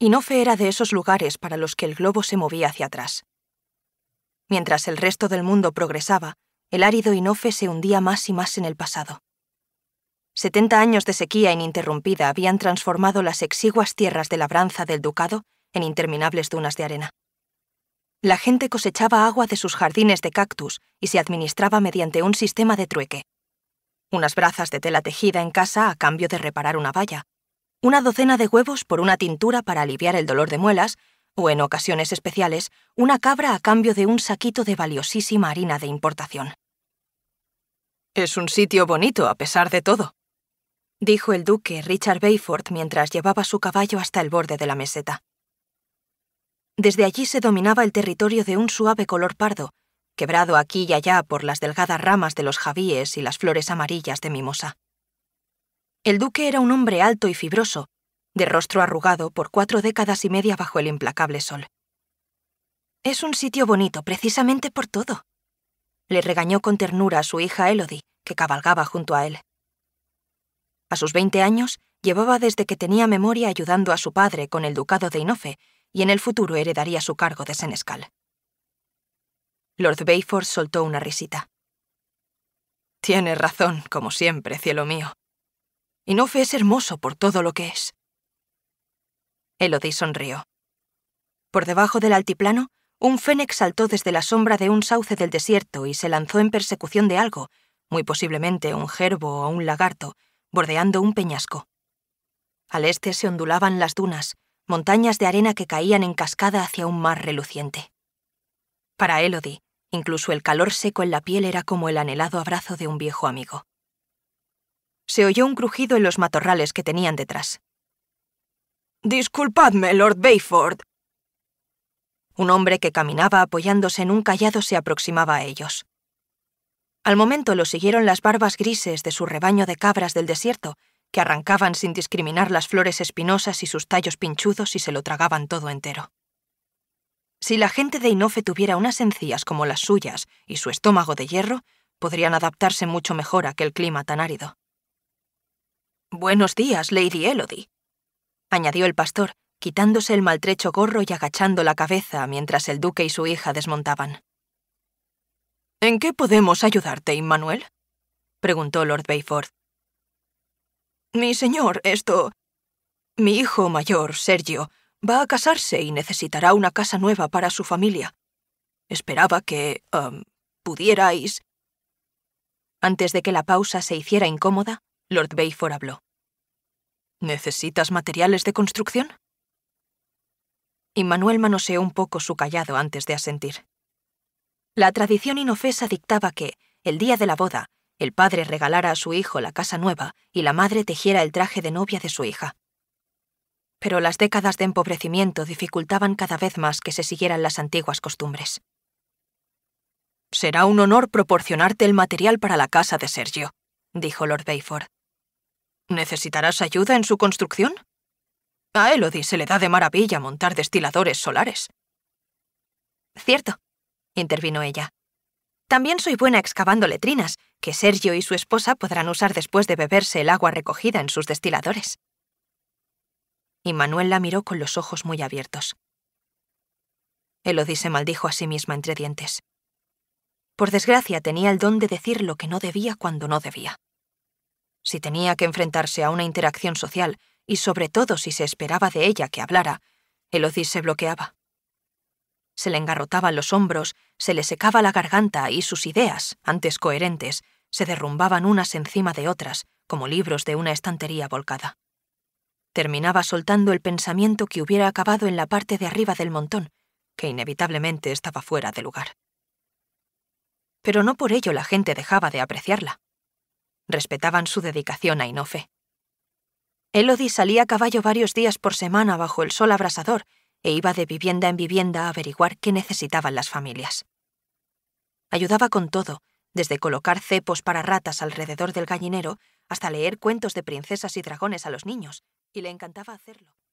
Inofe era de esos lugares para los que el globo se movía hacia atrás. Mientras el resto del mundo progresaba, el árido Inofe se hundía más y más en el pasado. Setenta años de sequía ininterrumpida habían transformado las exiguas tierras de labranza del ducado en interminables dunas de arena. La gente cosechaba agua de sus jardines de cactus y se administraba mediante un sistema de trueque. Unas brazas de tela tejida en casa a cambio de reparar una valla, una docena de huevos por una tintura para aliviar el dolor de muelas, o en ocasiones especiales, una cabra a cambio de un saquito de valiosísima harina de importación. Es un sitio bonito, a pesar de todo, dijo el duque Richard Bayford mientras llevaba su caballo hasta el borde de la meseta. Desde allí se dominaba el territorio de un suave color pardo, quebrado aquí y allá por las delgadas ramas de los javíes y las flores amarillas de mimosa. El duque era un hombre alto y fibroso, de rostro arrugado por cuatro décadas y media bajo el implacable sol. Es un sitio bonito precisamente por todo, le regañó con ternura a su hija Elodie, que cabalgaba junto a él. A sus veinte años, llevaba desde que tenía memoria ayudando a su padre con el ducado de Inofe y en el futuro heredaría su cargo de senescal. Lord Bayford soltó una risita. Tienes razón, como siempre, cielo mío no es hermoso por todo lo que es. Elodie sonrió. Por debajo del altiplano, un fénix saltó desde la sombra de un sauce del desierto y se lanzó en persecución de algo, muy posiblemente un gerbo o un lagarto, bordeando un peñasco. Al este se ondulaban las dunas, montañas de arena que caían en cascada hacia un mar reluciente. Para Elodie, incluso el calor seco en la piel era como el anhelado abrazo de un viejo amigo se oyó un crujido en los matorrales que tenían detrás. Disculpadme, Lord Bayford. Un hombre que caminaba apoyándose en un callado se aproximaba a ellos. Al momento lo siguieron las barbas grises de su rebaño de cabras del desierto, que arrancaban sin discriminar las flores espinosas y sus tallos pinchudos y se lo tragaban todo entero. Si la gente de Inofe tuviera unas encías como las suyas y su estómago de hierro, podrían adaptarse mucho mejor a aquel clima tan árido. Buenos días, Lady Elodie, añadió el pastor, quitándose el maltrecho gorro y agachando la cabeza mientras el duque y su hija desmontaban. ¿En qué podemos ayudarte, Immanuel? preguntó Lord Bayford. Mi señor, esto... Mi hijo mayor, Sergio, va a casarse y necesitará una casa nueva para su familia. Esperaba que... Um, pudierais... Antes de que la pausa se hiciera incómoda, Lord Bayford habló. ¿Necesitas materiales de construcción? Y Manuel manoseó un poco su callado antes de asentir. La tradición inofesa dictaba que, el día de la boda, el padre regalara a su hijo la casa nueva y la madre tejiera el traje de novia de su hija. Pero las décadas de empobrecimiento dificultaban cada vez más que se siguieran las antiguas costumbres. Será un honor proporcionarte el material para la casa de Sergio, dijo Lord Bayford. ¿Necesitarás ayuda en su construcción? A Elodie se le da de maravilla montar destiladores solares. Cierto, intervino ella. También soy buena excavando letrinas, que Sergio y su esposa podrán usar después de beberse el agua recogida en sus destiladores. Y Manuel la miró con los ojos muy abiertos. Elodie se maldijo a sí misma entre dientes. Por desgracia tenía el don de decir lo que no debía cuando no debía si tenía que enfrentarse a una interacción social y sobre todo si se esperaba de ella que hablara, el se bloqueaba. Se le engarrotaban los hombros, se le secaba la garganta y sus ideas, antes coherentes, se derrumbaban unas encima de otras, como libros de una estantería volcada. Terminaba soltando el pensamiento que hubiera acabado en la parte de arriba del montón, que inevitablemente estaba fuera de lugar. Pero no por ello la gente dejaba de apreciarla respetaban su dedicación a Inofe. Elodie salía a caballo varios días por semana bajo el sol abrasador e iba de vivienda en vivienda a averiguar qué necesitaban las familias. Ayudaba con todo, desde colocar cepos para ratas alrededor del gallinero hasta leer cuentos de princesas y dragones a los niños, y le encantaba hacerlo.